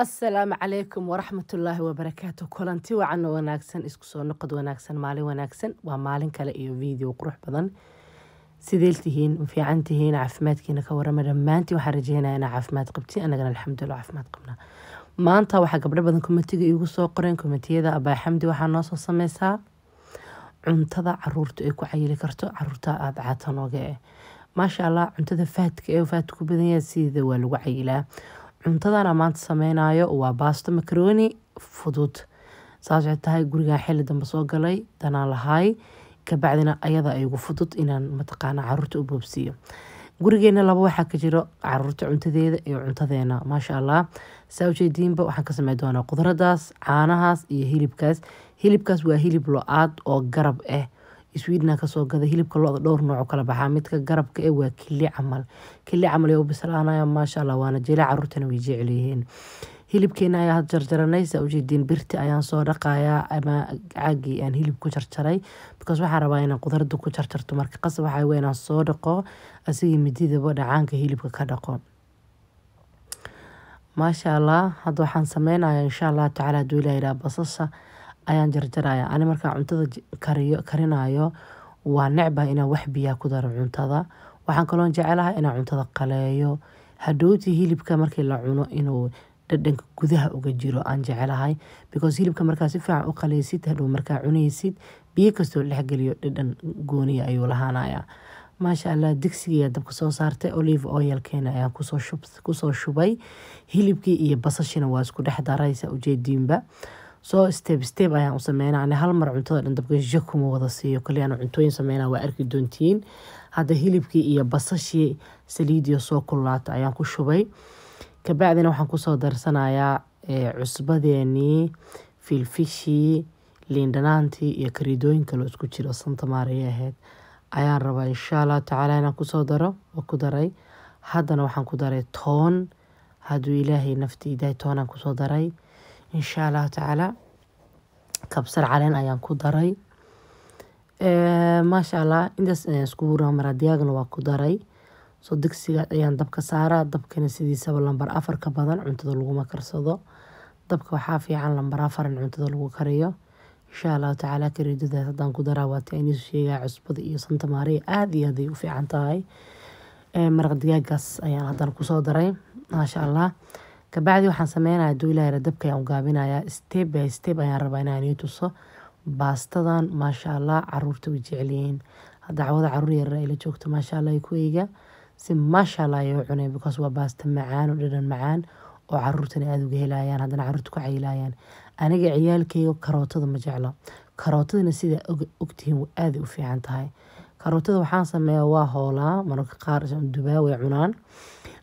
asalaamu calaykum waraxmatullaahi wabarakaatu kulanti wacanno wanaagsan isku soo noqod wanaagsan maalin wanaagsan waa maalin kale iyo video qurux badan sideeltihiin fiicantihiin caafimaadkiina ka warama dhammaantii waxaan rajeynaya inaa caafimaad qabti anagana alxamdulila caafimaad qabnaa maanta waxaa gabdho badan komitiga iigu soo qoreen komitiyada abaa xamdi waxaa noo soo sameysaa cuntada caruurta ay ku cayili karto caruurta aada caatanooga eh. maasha allah cuntada faadka ee faadka ku badanyaa sida waa lagu cayilaa cuntadan aan maanta sameynayo waa baasto macaroni fudud saas waxay tahay gurigaan xili dambe soo galay danaan lahaay kabacdina ayada ay ugu fudud inaan mataqaana caruurta u boobsiiyo gurigeena laba waxaa ka jiro caruurta cuntadeeda iyo cuntadeena maasha allah saa ujeediinba waxaan ka samey doonaa qudradaas caanahaas iyo hilibkaas hilibkaas waa hilib lo-aad oo garab ah Sweden kasoo gaday hilibka lo'da dhowr nooc oo kala baxaa midka garabka eh waa kili camal kili camal ayuu bislaanaya maasha waana jecel caruurtana way jecel hilibkeena ayaa had jarjaranay saa ayaan soo dhaqayaa ama caagii aan hilib ku jarjaray because waxaan rabaa inaan qudarada ku jarjarto marka qasab waxaa way soo dhaqo asigii mididaba dhacaanka hilibka ka dhaqo maasha Allah hadda waxaan sameynayaa insha Allah tacaala haduu Ilaahay basasha ayaan jarjaraya ani markaa cuntada kariyo karinayo waa necbahay inaan wax biyaa ku daro cuntada waxaan kaloon jecelahay inaan cuntada qaleeyo hadhowti hilibka markii la cuno inuu dhadhanka gudaha uga jiro aan jecelahay because hilibka markaa si fiican u qaleysid hadhow markaa cunaysid biyo kastoo dhexgeliyo dhadhan gooniya ah ayuu lahaanaya maasha allah digsigii dabka soo saartay olive oilkeena ayaan kusoo shubay hilibkii iyo basashina waa isku dhex daraysa ujeediinba soo steb steb ayaan u sameynaa ani hal mar cuntada dhan dabkashisho kuma wada siiyo koley aanu cuntooyin sameynaa waa arki doontiin hadda hilibkii iyo basashii saliidiyo soo kululaatay ayaan ku shubay kabacdina waxaan kusoo darsanayaa eh, cusbadeenii filfishii liindhanaantii iyo karidooyin kaloo isku jiro santamaaray ahayd ayaan rabaa insha allah tacaala inaan kusoo daro oo ku daray haddana waxaan ku daray toon hadduu ilaahay nafti toonaan kusoo daray insha allahu tacaala kabsar caleen ayaan ku daray eh, maasha allah intaas ayaan isku wurina maradiyaagana waa ku daray soo digsigaas ayaan dabka saaraa dabkana sidiisaba lambar afarka badan cuntada laguma karsado dabka waxaa fiican lambar afar cuntada lagu kariyo insha allahu tacaala kareedadaas haddaan ku daraa waata iniisu sheegaa cusbada iyo santamaariya aada iyo aad u fiican tahay eh, maraq digaagaas ayaan haddana kusoo daray maasha allah kabacdi waxaan sameynaya duulayara dabka ayaan ugaabinaya step by step ayaan rabaa inaan ii tuso baastadan maasha allah caruurta way jecelyihiin dacwada caruur yar ila joogto maasha allah ku eega si maasha allah ayay u cuneen waa baasta macaan oo dhadhan macaan oo caruurtana aada uga helayaan haddana caruurta ku cayilayaan aniga ciyaalkeyga karootada ma jeclo karootadana sidaa ogtihiin aaday u fiican tahay karootada waxaan sameeya waa hoolaa mararka qaar dubaa way cunaan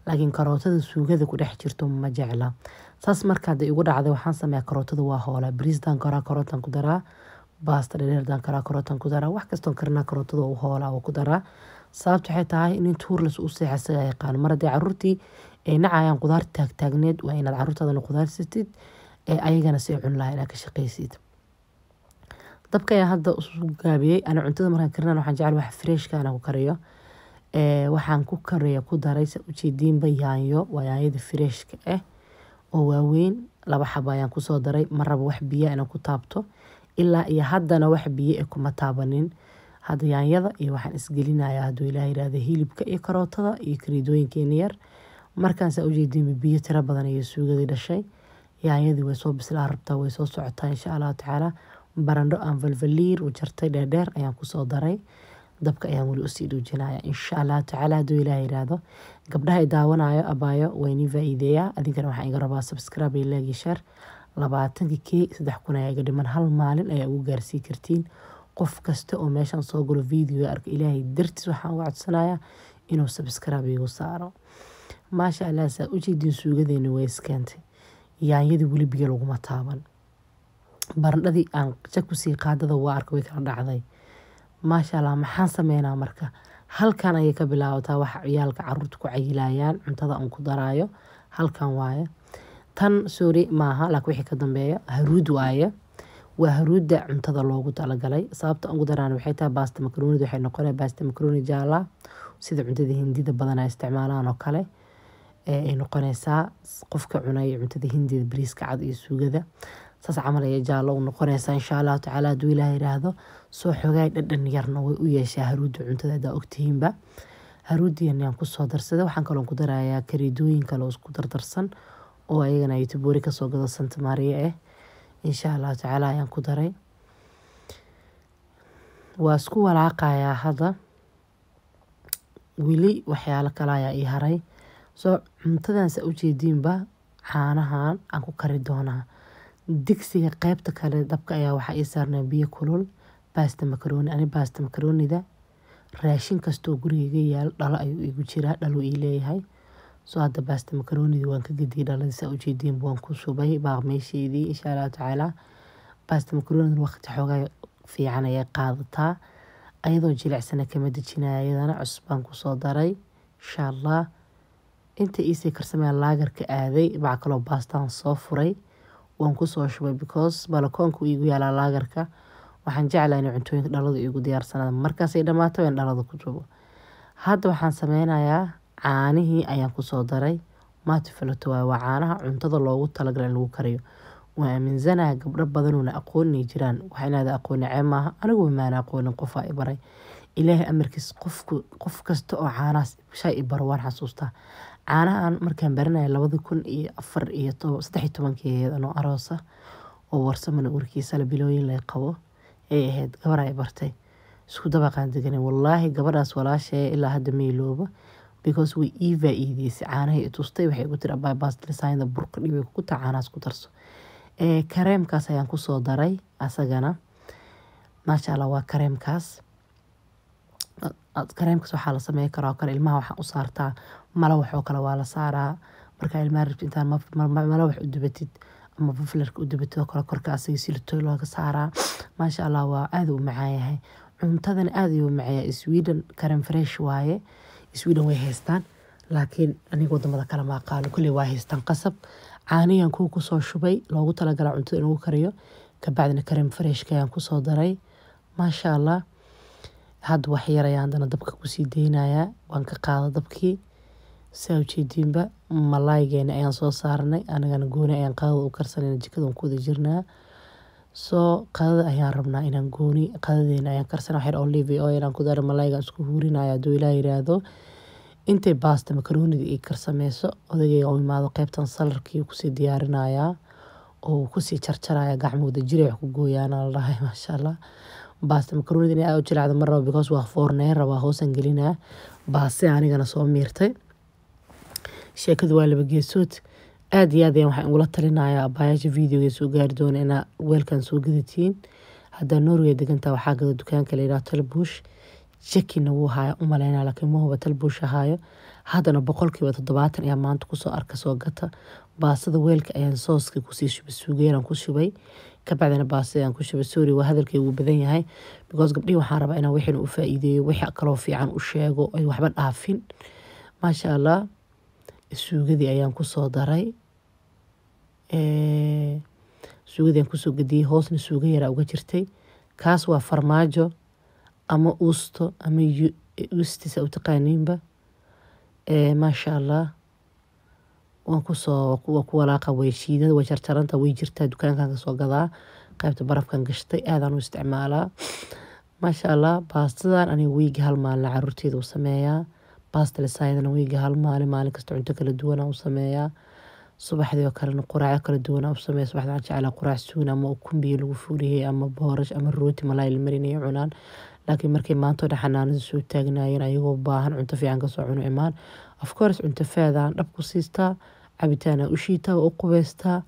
laakiin karootada suugada ku dhex jirto ma jecla saas markaada igu dhacday waxaan sameeyaa karootada waa hoolaa bariistaan karaa karootan ku daraa baasta dhadheerdaan karaa karootan ku daraa wax kastoon karinaa karootada u hoolaa oo ku daraa sababta waxay tahay in tuurlas u seexa yaqaan mar haddii caruurtii ay nacayaan qudaar taagtaagneed waa inaad caruurtaadana qudaar sitid ee ayagana si cun lahaa inaad ka shaqaysid dabka ayaa hadda isu gaabiyey ana cuntada markaan karinaan waxaan jecel wax freshka ku kariyo Eh, waxaan ku kariya ku daray sa ujeediinba yaanyo waa yaanyada fireeshka ah eh, oo waaweyn laba xabo ayaan kusoo daray ma wax biya inaan ku taabto ilaa iyo haddana wax biyo e kuma taabanin hadda yaanyada iyo waxaan isgelinaya hadduu ilaah yiraahda hilibka iyo karootada iyo kariidooyinkeena yar markaan ujeediinba biyo tiro badan iyo suugadii dhashay yaanyadii way soo bislaa rabtaa way soo socotaa insha allahu tacaala barandho aan valvaliir u jartay dheerdheer ayaan kusoo daray dabka ayaan weli usii dhuujinaya insha allah tacaala haduu ilaah yidhaahdo gabdhahay daawanayo abaayo wayni faa-iideeyaa waxaa iga rabaa subscribe iyo like iyo share saddex kun ayaa iga dhiman hal maalin ayaa ugu gaarsii kartiin qof kasta oo meeshaan soo galo videoga arka ilaahay dartiis waxaan uga codsanayaa inuu subscribe igu saaro maasha allah saa ujeediin suugadeeni way iskeentay yaanyadii weli biyo laguma taaban barandhadii aan jakusii qaadada waa arka way kala dhacday maashaalla maxaan sameynaa marka halkan ayay ka bilaabataa wax ciyaalka caruurta ku cayilayaan cuntada un ku daraayo halkan waaye tan soori maaha laakiin wixii ka dambeeya haruud waaye waa haruudda cuntada loogu talagalay sababta ugu daraan waxay tahay baasta makaroonida waxay noqonaya baasta makarooni jaala sida cuntada hindida badan ay isticmaalaan oo kale eh, ay noqonaysaa qofka cunay cuntada hindida bariiska cad iyo suugada saas camal ayay jaallo u noqonaysaa insha allahu tacaala hadduu ilaah yidhaahdo soo xogaay dhadhan yarna way u yeeshaa haruudda cuntada haddaa ogtihiinba haruudiyan yaan kusoo darsaday waxaan kaloo ku darayaa kariidooyin kale oo isku dardarsan oo ayagana youtube kasoo gado santa maria ah eh. insha allahu tacaala ayaan ku daray waa isku walaaqayaa hadda weli waxyaalo kale ayaa ii haray soo cuntadaansa ujeediinba caanahan aan ku kari doonaa digsiga qeybta kale dabka ayaa waxaa ii saarnaa biyo kulul baasta makarooni ani baasta makaroonida raashin kastoo gurigaga yaal dhalo ayuu igu jiraa dhalo ii leeyahay soo hadda baasta makaroonida waan ka gadiyay dhalada saa ujeediinba waan ku subay baaq insha allahu tacaala baasta makaroonida waqti xoogaa fiican ayay qaadataa ayadoo jilicsana kama dejinaya ayadana cusbaan kusoo daray insha allah inta iisay karsamaya laagarka aaday bacaa kaloo baastaan soo furay waan kusoo shubay because balakoonka igu yaalaa laagarka waxaan jeclaa in cuntooyinka dhaladu igu diyaarsanada markaasay dhamaato in dhalada ku jubo hadda waxaan sameynayaa caanihii ayaan kusoo daray maati filato waay waa caanaha cuntada loogu talagala in lagu kariyo waa aaminsanaha gabdho badanuuna aqoonay jiraan waxaa inaada aqooni cee maaha anigumaana aqoonin qofaa i baray ilaahay amarkiis qofku qof kasta oo caanahaas shaay i baro waan xasuustaa caanahaan markaan baranaya labada kun iyo afar iyo saddex tobankii anoo aroosa oo warsamana warkiisala bilooyin lay qabo ay ahayd gabar ay bartay isku dabaqaan deganay wallaahi gabadhaas walaashee ilaa hadda maylooba because way ii faa-iideysay caanahay itustay waxay ku tiri abaabaaslisaanida burka dhibay ku taa ku darso eh, kareemkaas ayaan kusoo daray asagana maasha allah waa kareemkaas kareemkaas waxaa la sameyn karaa oo kale ilmaha waxaa u saartaa malawax oo kale waa la saaraa markaa ilmaha rabti intaan malawax u dubatid ama buflarka u dubatid oo kale korka asaga silitooy looga saaraa maasha allah waa aada u macaayahay cuntadan aada ayuu macayaa sweden karen fresh waaye sweden way haystaan laakiin aniga wadamada kale ma aqaano kolley waa haystaan qasab caanigan kuwa kusoo shubay loogu talagalaa cuntada in kariyo kabacdina karen freshka ayaan kusoo daray maasha allah hadda wax yar hadana dabka kusii deynayaa waan ka qaaday dabkii saa ujeediinba malaaygeena ayaan soo saarnay anagana gooni ayaan qaadada u karsanayna jikada ku wada jirnaa soo qaadada ayaan rabnaa inaan gooni qaadadeena ayaan karsana wax yar oo live oo isku huurinaya hadduu ilaa yiraahdo intay baasta makaroonida ay karsameyso odagay u imaado qeybtan salarkii kusii diyaarinayaa oo kusii jarjaraya gacmo wada jiray wax ku gooyaana la dhahay maasha allah baasto makaroonida in aad u jilacdo ma rabo because waa foornaya rabaa hoosaan gelinaa ah. baaste anigana soo miirtay sheekadu waa laba geesood aad iyo aad ayaan waxaan ugula talinayaa abaayaasha videoga soo gaari doona inaa weelkan soo gadatiin haddaa norway degantaa waxaa gada dukaanka layidhaha talbuush jakina wuu haya u maleynaa mahuba talbuush ahaayo haddana boqolkiiba toddobaatan ayaa maanta kusoo arka soo gata baastada weelka ayaan sooska kusii shubay suugeeraan ku shubay kabacdina baase aan ku shaba sorry waa hadalkay wuu badan yahay because gabdhihii waxaan rabaa inaan waxina u faa'iideeyo wix kaloo fiican u sheego ay waxba dhaafin maasha allah suugadii ayaan kusoo daray suugadii aan kusoo gediyey hoosna suuga yaraa uga jirtay kaas waa farmaajo ama uusto ama uustisa u taqaaniinba maasha allah waan kusoo waa ku walaaqa way shiidada way jarjaranta way jirtaa dukaankan kasoo gadaa qaybta barafkan gashtay aadaan u isticmaalaa maasha allah baastadan aniga wiiga hal maalina caruurteyda u sameeyaa baasta lisaayadana wiiga hal maalin maalin kasta cunto kala duwana u sameeyaa subaxdii oo kalena quraacyo kala duwana u sameeya subaxda waxaan jeclaa quraac suun ama ukumbiyo lagu fuuliyey ama boorash ama rooti malaay la cunaan laakiin markay maantoo dhan xanaanada soo taagnaayeen ayagoo baahan cunto fiican kasoo cuno imaan afcourse cunto faadan dhabku siistaa cabitaan aa u shiitaa waa u qubeystaa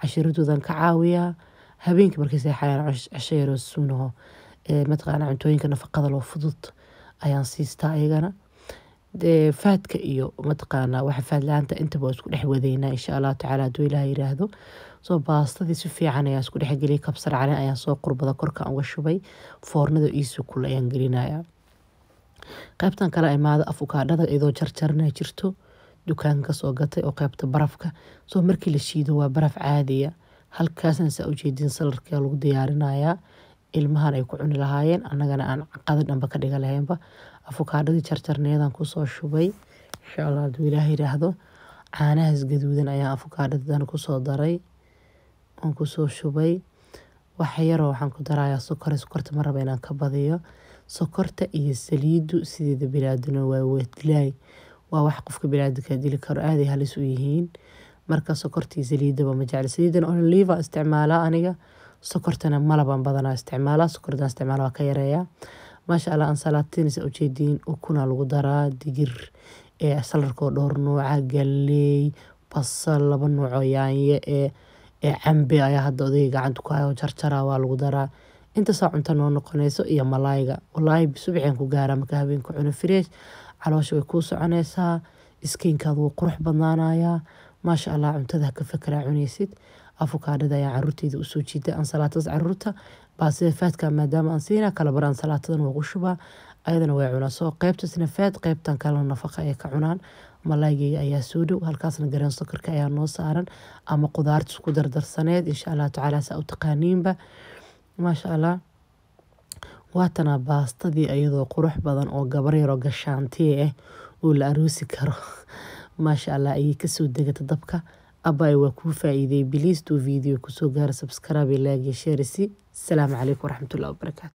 cashiradoodan ka caawiyaa habeenkii markay seexayaan casho yaroo suunaho mataqaana cuntooyinka nafaqada loo fudud ayaan siistaa ayagana faadka iyo mataqaana waxa faad la-aanta intaba isku dhex wadeynaa insha allahu tacaala hadduu ilaah yiraahdo soo baastadii si fiican ayaan isku dhex geliyay kabsar caleen ayaan soo qurbada korkaan uga shubay foornada iisoo kule ayaan gelinaya qaybtan kala imaada afukaadhada iyadoo jarjarna jirto dukaan kasoo gatay oo qeybta barafka soo markii la shiido waa baraf caadiya halkaasna saa ujeedin salarkaa lagu diyaarinayaa ilmahan ay ku cuni lahaayeen annagana aan qadad dhanba ka dhiga lahaynba afukaadhadii jarjarneedan kusoo shubay insha allah ilaah yiraahdo caanahaas gaduudan ayaan afukaadhadadan kusoo daray aan kusoo shubay wax yaroo waxaan ku darayaa sokore sokorta ma raba inaan ka badiyo sokorta iyo saliidu sideeda binaadino waa wadilaay waa wax qofka biniaadamka dili karo aaday halis u yihiin marka sokortii saliidaba ma jecli saliidan oliva isticmaalaa aniga sokortana malaban badanaa isticmaalaa sokordan isticmaalaa ka yareeyaa maasha allah ansalatinis ah ujeediin ukunaa lagu daraa digir ee salarkoo dhowr nuuca galeey basal laba nuucoo yaanye ee ee cambe ayaa hadda odayga gacanta ku hayo jarjaraa waa lagu daraa intasaa cunta noo noqonayso iyo malaayga walaahi subixeen ku gaaraa marka habeenka cuno fireesh caloosha way kuu soconeysaa iskiinkaada wuu qurux badnaanayaa maasha allah cuntada haka fakeraa cunaysid afokaadhada ayaa caruurteyda usoo jiida aan caruurta baa faadka maadaama aan siina kala baraan salaatadan wagu shubaa ayadana way cunaan soo qeybtasna faad qeybtan kalena nafaqa ay ka cunaan malaygeyga ayaa soo dhow halkaasna gareen sokorka ayaa noo saaran ama qudaartis ku dardarsaneed insha allah tacaala saa u taqaaniinba maasha allah waatana baastadii ayadoo qurux badan oo gabar yaroo gashaantiye eh oo la aroosi karo. Maasha Allah ayay kasoo soo degata dabka. Abbaay waa kuu faa'iiday. Biliis tuu video kusoo gaara subscribe, like, share si. calaykum waraxmatullaahi wabarakaatuh.